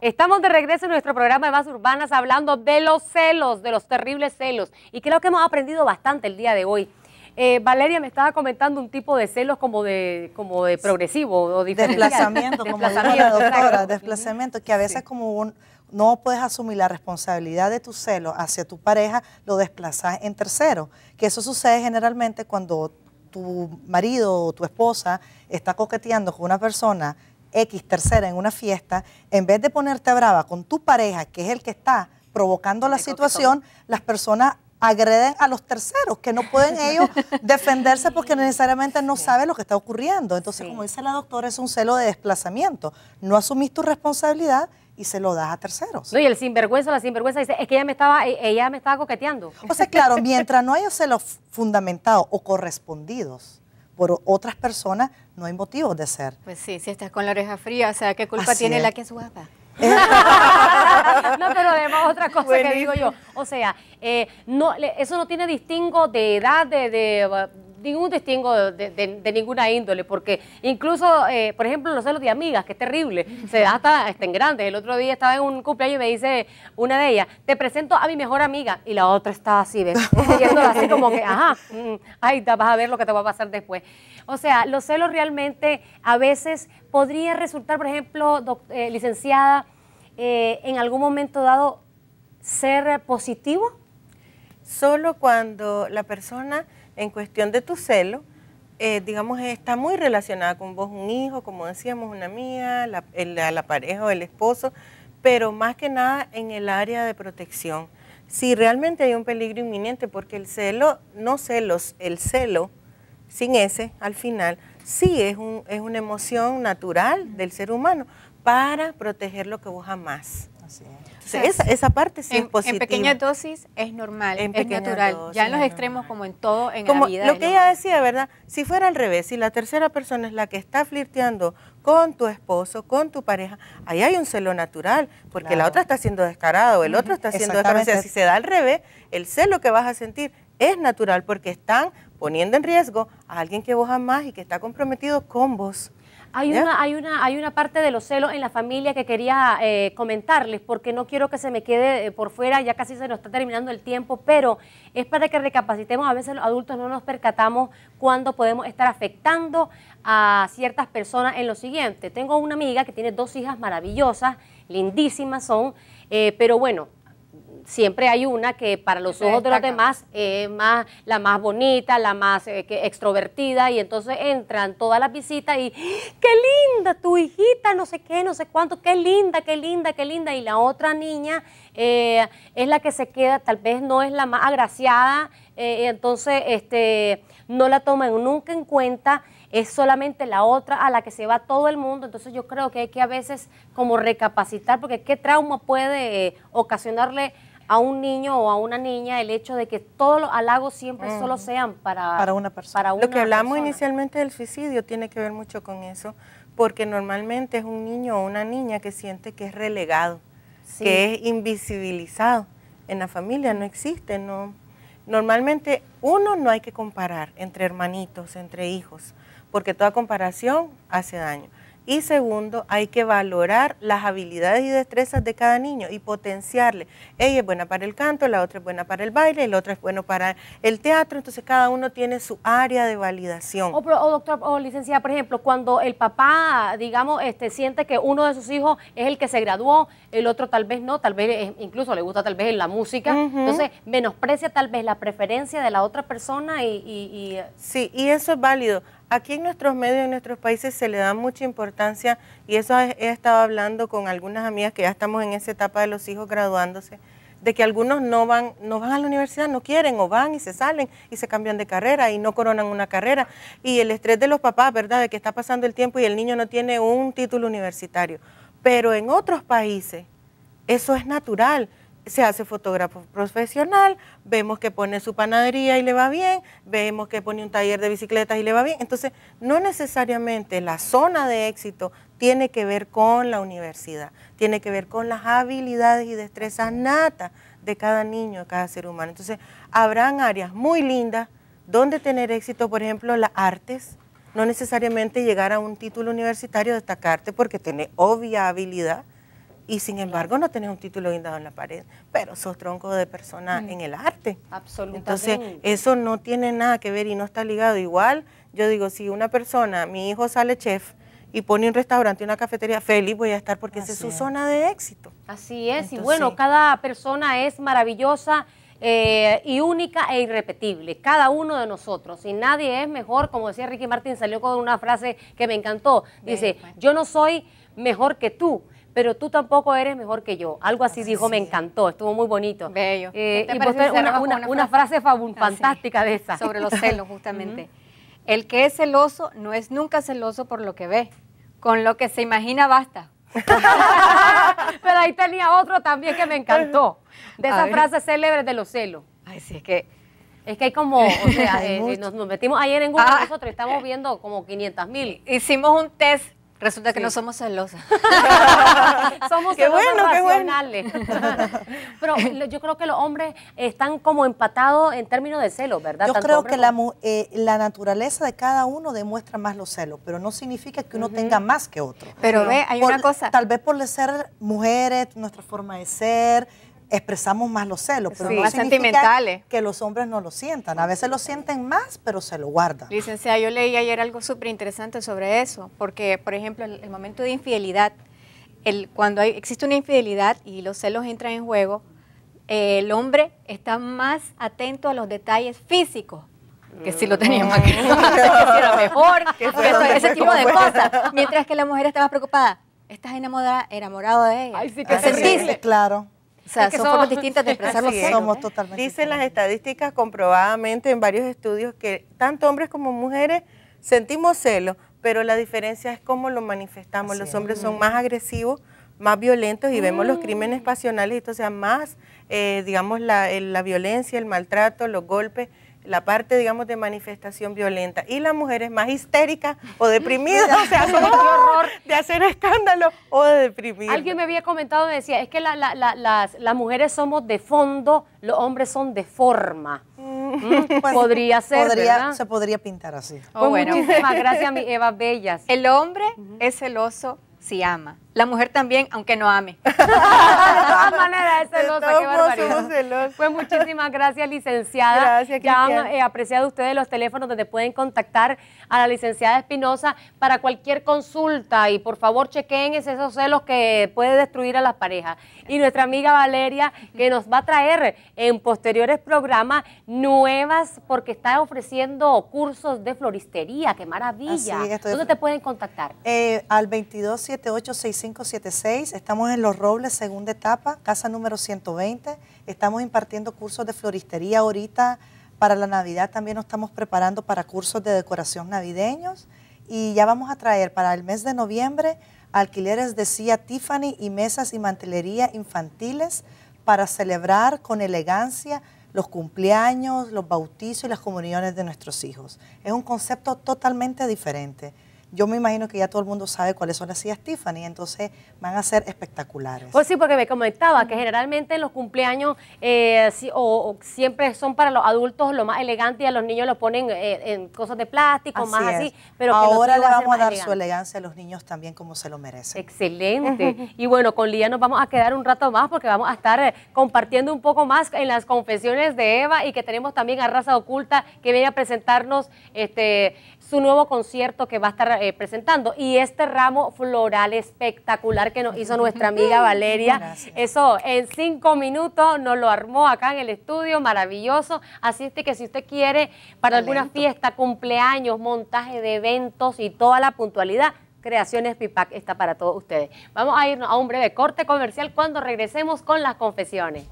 Estamos de regreso en nuestro programa de Más Urbanas hablando de los celos, de los terribles celos. Y creo que hemos aprendido bastante el día de hoy. Eh, Valeria me estaba comentando un tipo de celos como de, como de progresivo o Desplazamiento, como desplazamiento, doctora, desplazamiento, que a veces como un, no puedes asumir la responsabilidad de tu celo hacia tu pareja, lo desplazas en tercero. Que eso sucede generalmente cuando tu marido o tu esposa está coqueteando con una persona X tercera en una fiesta, en vez de ponerte brava con tu pareja, que es el que está provocando la situación, las personas agreden a los terceros, que no pueden ellos defenderse porque necesariamente no saben lo que está ocurriendo. Entonces, como dice la doctora, es un celo de desplazamiento. No asumís tu responsabilidad y se lo das a terceros. No, y el sinvergüenza, la sinvergüenza dice, es que ella me estaba, e-, ella me estaba coqueteando. O sea, claro, mientras no haya celos fundamentados o correspondidos, por otras personas no hay motivo de ser. Pues sí, si estás con la oreja fría, o sea, ¿qué culpa tiene la que es guapa? no, pero además otra cosa que digo yo, o sea, eh, no, eso no tiene distingo de edad, de ningún distingo de, ninguna índole, porque incluso, eh, por ejemplo, los celos de amigas, que es terrible, se da hasta, estén grandes. El otro día estaba en un cumpleaños y me dice una de ellas, te presento a mi mejor amiga, y la otra estaba así, de... así como que, ajá, mm, ahí vas a ver lo que te va a pasar después. O sea, los celos realmente a veces podría resultar, por ejemplo, eh, licenciada, eh, en algún momento dado ser positivo? Solo cuando la persona en cuestión de tu celo, eh, digamos, está muy relacionada con vos, un hijo, como decíamos, una mía, la, pareja o el esposo, pero más que nada en el área de protección. Si realmente hay un peligro inminente, porque el celo, no celos, el celo, sin ese, al final, sí es, un, es una emoción natural del ser humano para proteger lo que vos amás esa, parte en, es En pequeñas dosis es normal, es natural. ya en los extremos, como en todo, en la vida. Lo que ella decía, ¿verdad? Si fuera al revés, si la tercera persona es la que está flirteando con tu esposo, con tu pareja, ahí hay un celo natural, porque la otra está siendo descarada o el otro está siendo descarado. O si se da al revés, el celo que vas a sentir es natural porque están poniendo en riesgo a alguien que vos amas y que está comprometido con vos. Hay, una, hay, una, hay una parte de los celos en la familia que quería eh, comentarles, porque no quiero que se me quede eh, por fuera, ya casi se nos está terminando el tiempo, pero es para que recapacitemos, a veces los adultos no nos percatamos cuando podemos estar afectando a ciertas personas en lo siguiente. Tengo una amiga que tiene dos hijas maravillosas, lindísimas son, eh, pero bueno, siempre hay una que para los ojos de los demás es más, la más bonita, la más eh, extrovertida, y entonces entran todas las visitas y ¡qué linda tu hijita! No sé qué, no sé cuánto, qué linda, qué linda, qué linda. Y la otra niña eh, es la que se queda, tal vez no es la más agraciada, eh, entonces este, no la toman nunca en cuenta es solamente la otra a la que se va todo el mundo. Entonces yo creo que hay que a veces como recapacitar, porque qué trauma puede ocasionarle a un niño o a una niña el hecho de que todos los halagos siempre solo sean para, una persona. Lo que hablamos inicialmente del suicidio tiene que ver mucho con eso, porque normalmente es un niño o una niña que siente que es relegado, que es invisibilizado. En la familia no existe, no. Normalmente uno no hay que comparar entre hermanitos, entre hijos, porque toda comparación hace daño. Y segundo, hay que valorar las habilidades y destrezas de cada niño y potenciarle. Ella es buena para el canto, la otra es buena para el baile, el otro es bueno para el teatro, entonces cada uno tiene su área de validación. O, doctor, o licenciada, por ejemplo, cuando el papá, digamos, este, siente que uno de sus hijos es el que se graduó, el otro tal vez no, tal vez incluso le gusta tal vez en la música, entonces menosprecia tal vez la preferencia de la otra persona y... y... Eh, sí, y eso es válido. Aquí en nuestros medios, en nuestros países, se le da mucha importancia y eso he estado hablando con algunas amigas que ya estamos en esa etapa de los hijos graduándose, de que algunos no van, no van a la universidad, no quieren, o van y se salen y se cambian de carrera y no coronan una carrera. Y el estrés de los papás, ¿verdad? De que está pasando el tiempo y el niño no tiene un título universitario. Pero en otros países eso es natural se hace fotógrafo profesional, vemos que pone su panadería y le va bien, vemos que pone un taller de bicicletas y le va bien. Entonces, no necesariamente la zona de éxito tiene que ver con la universidad, tiene que ver con las habilidades y destrezas natas de cada niño, de cada ser humano. Entonces, habrán áreas muy lindas donde tener éxito, por ejemplo, las artes, no necesariamente llegar a un título universitario, destacarte porque tiene obvia habilidad, y sin embargo no tenés un título guindado en la pared, pero sos tronco de persona mm. en el arte. Absolutamente. Entonces, eso no tiene nada que ver y no está ligado. Igual, yo digo, si una persona, mi hijo sale chef, y pone un restaurante, y una cafetería, feliz voy a estar porque esa es su zona de éxito. Así es, y bueno, cada persona es maravillosa eh, y única e irrepetible, cada uno de nosotros, y nadie es mejor, como decía Ricky Martín, salió con una frase que me encantó, dice, pues. yo no soy mejor que tú, pero tú tampoco eres mejor que yo. Algo así, dijo, me encantó, estuvo muy bonito. Bello. Eh, y una, una, frase, frase ah, fantástica de esa. Sobre los celos, justamente. El que es celoso no es nunca celoso por lo que ve, con lo que se imagina basta. pero ahí tenía otro también que me encantó, de esas frases célebres de los celos. Ay, sí, es que... Es que hay como, o sea, eh, eh, nos, metimos ayer en Google, ah. nosotros estamos viendo como 500 mil. Hicimos un test Resulta que no somos celosas. somos qué bueno, Qué bueno. Pero eh, yo creo que los hombres están como empatados en términos de celos, ¿verdad? Yo creo que eh, la, naturaleza de cada uno demuestra más los celos, pero no significa que uno tenga más que otro. Pero ve, hay una cosa. Tal vez por ser mujeres, nuestra forma de ser, expresamos más los celos, pero no más sentimentales. que los hombres no lo sientan. A veces lo sienten más, pero se lo guardan. Licenciada, yo leí ayer algo súper interesante sobre eso, porque, por ejemplo, el, el momento de infidelidad, el, cuando existe una infidelidad y los celos entran en juego, el hombre está más atento a los detalles físicos que si lo teníamos aquí. que, era mejor, ese tipo de cosas. Mientras que la mujer está más preocupada, estás enamorada, enamorado de ella. Ay, sí que claro. O sea, son formas distintas de expresar los Somos totalmente Dicen las estadísticas comprobadamente en varios estudios que tanto hombres como mujeres sentimos celos, pero la diferencia es cómo lo manifestamos. los hombres son mm. más agresivos, más violentos y vemos los crímenes mm. pasionales, y esto más, eh, digamos, la, la violencia, el maltrato, los golpes la parte, digamos, de manifestación violenta y las mujeres más histéricas o deprimidas, o sea, horror de hacer escándalo o de deprimir. Alguien me había comentado, me decía, es que las, mujeres somos de fondo, los hombres son de forma. Mm. Mm, pues, podría ser, Se podría pintar así. Pues oh, bueno, muchísimas gracias, mi Eva Bellas. El hombre es celoso si ama la mujer también, aunque no ame. de todas maneras, es celosa, Pues muchísimas gracias, licenciada. Gracias, Ya han apreciado ustedes los teléfonos donde pueden contactar a la licenciada Espinosa para cualquier consulta y por favor chequen esos celos que puede destruir a las parejas. Y nuestra amiga Valeria, que nos va a traer en posteriores programas nuevas, porque está ofreciendo cursos de floristería, qué maravilla. ¿Dónde te pueden contactar? Eh, al 227866 576 Estamos en Los Robles, segunda etapa, casa número 120. Estamos impartiendo cursos de floristería ahorita. Para la Navidad también nos estamos preparando para cursos de decoración navideños. Y ya vamos a traer para el mes de noviembre alquileres de Tiffany y mesas y mantelería infantiles para celebrar con elegancia los cumpleaños, los bautizos y las comuniones de nuestros hijos. Es un concepto totalmente diferente yo me imagino que ya todo el mundo sabe cuáles son las sillas Tiffany, entonces van a ser espectaculares. Pues sí, porque me comentaba que generalmente los cumpleaños eh, o, siempre son para los adultos lo más elegante y a los niños lo ponen eh, en cosas de plástico, más así. Pero Ahora le vamos a, dar su elegancia a los niños también como se lo merecen. Excelente. y bueno, con Lía nos vamos a quedar un rato más porque vamos a estar eh, compartiendo un poco más en las confesiones de Eva y que tenemos también a Raza Oculta que viene a presentarnos este su nuevo concierto que va a estar eh, presentando. Y este ramo floral espectacular que nos hizo nuestra amiga Valeria. Eso, en cinco minutos nos lo armó acá en el estudio, maravilloso. Así es que si usted quiere para alguna fiesta, cumpleaños, montaje de eventos y toda la puntualidad, Creaciones Pipac está para todos ustedes. Vamos a irnos a un breve corte comercial cuando regresemos con las confesiones.